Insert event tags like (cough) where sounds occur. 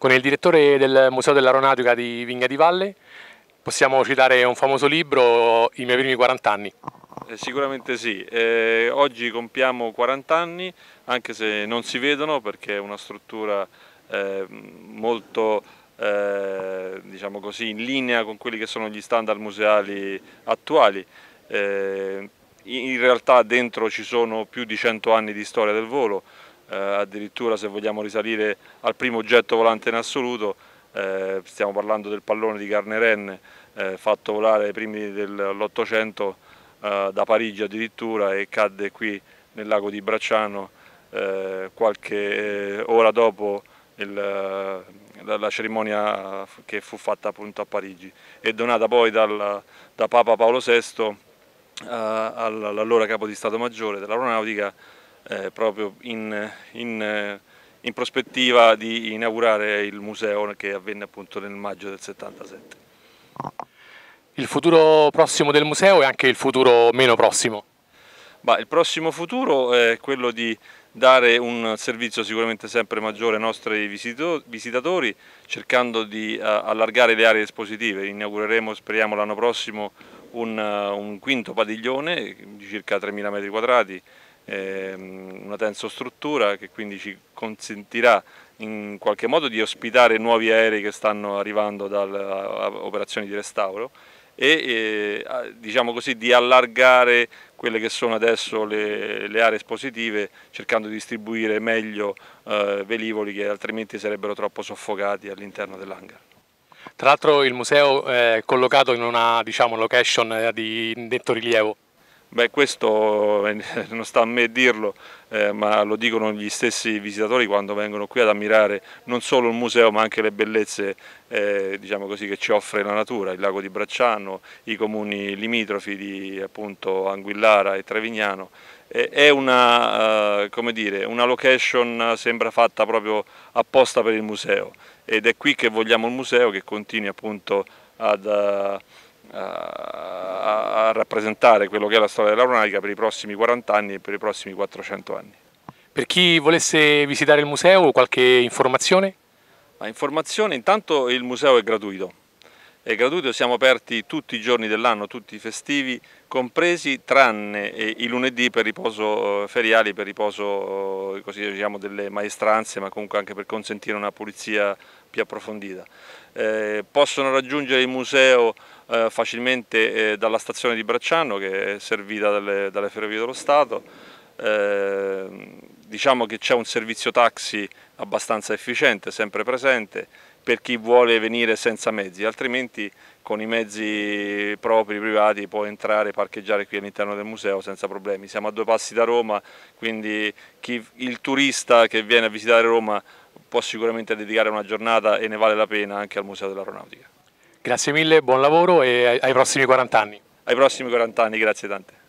Con il direttore del Museo dell'Aeronautica di Vigna di Valle possiamo citare un famoso libro, I miei primi 40 anni. Eh, sicuramente sì, eh, oggi compiamo 40 anni anche se non si vedono perché è una struttura eh, molto eh, diciamo così, in linea con quelli che sono gli standard museali attuali. Eh, in realtà dentro ci sono più di 100 anni di storia del volo, eh, addirittura se vogliamo risalire al primo oggetto volante in assoluto, eh, stiamo parlando del pallone di Carnerenne eh, fatto volare ai primi dell'Ottocento eh, da Parigi addirittura e cadde qui nel lago di Bracciano eh, qualche eh, ora dopo il, la cerimonia che fu fatta appunto a Parigi e donata poi dal, da Papa Paolo VI all'allora capo di Stato Maggiore dell'Aeronautica eh, proprio in, in, eh, in, prospettiva di inaugurare il museo che avvenne appunto nel maggio del 77. Il futuro prossimo del museo e anche il futuro meno prossimo? Bah, il prossimo futuro è quello di dare un servizio sicuramente sempre maggiore ai nostri visitatori cercando di eh, allargare le aree espositive. Inaugureremo, speriamo, l'anno prossimo un, eh, un quinto padiglione di circa 3.000 metri quadrati Ehm, una tensostruttura che quindi ci consentirà in qualche modo di ospitare nuovi aerei che stanno arrivando dalle operazioni di restauro e diciamo così, di allargare quelle che sono adesso le, le aree espositive cercando di distribuire meglio eh, velivoli che altrimenti sarebbero troppo soffocati all'interno dell'hangar. Tra l'altro il museo è collocato in una diciamo, location eh, di netto rilievo. Beh, questo eh, (laughs) non sta a me dirlo, eh, ma lo dicono gli stessi visitatori quando vengono qui ad ammirare non solo il museo ma anche le bellezze eh, diciamo così, che ci offre la natura, il lago di Bracciano, i comuni limitrofi di appunto, Anguillara e Trevignano. Eh, è una, eh, dire, una location eh, sembra fatta proprio apposta per il museo ed è qui che vogliamo il museo che continui appunto ad a, a rappresentare quello che è la storia dell'aeronautica per i prossimi 40 anni e per i prossimi 400 anni. Per chi volesse visitare il museo, qualche informazione? La informazione, intanto il museo è gratuito, è gratuito, siamo aperti tutti i giorni dell'anno, tutti i festivi compresi, tranne eh, i lunedì per riposo eh, feriali, per riposo eh, diciamo, delle maestranze, ma comunque anche per consentire una pulizia più approfondita. Eh, possono raggiungere il museo eh, facilmente eh, dalla stazione di Bracciano che è servita dalle, dalle Ferrovie dello Stato. Eh, diciamo che c'è un servizio taxi abbastanza efficiente, sempre presente, per chi vuole venire senza mezzi, altrimenti con i mezzi propri, privati, può entrare e parcheggiare qui all'interno del museo senza problemi. Siamo a due passi da Roma, quindi chi, il turista che viene a visitare Roma può sicuramente dedicare una giornata e ne vale la pena anche al Museo dell'Aeronautica. Grazie mille, buon lavoro e ai prossimi 40 anni. Ai prossimi 40 anni, grazie tante.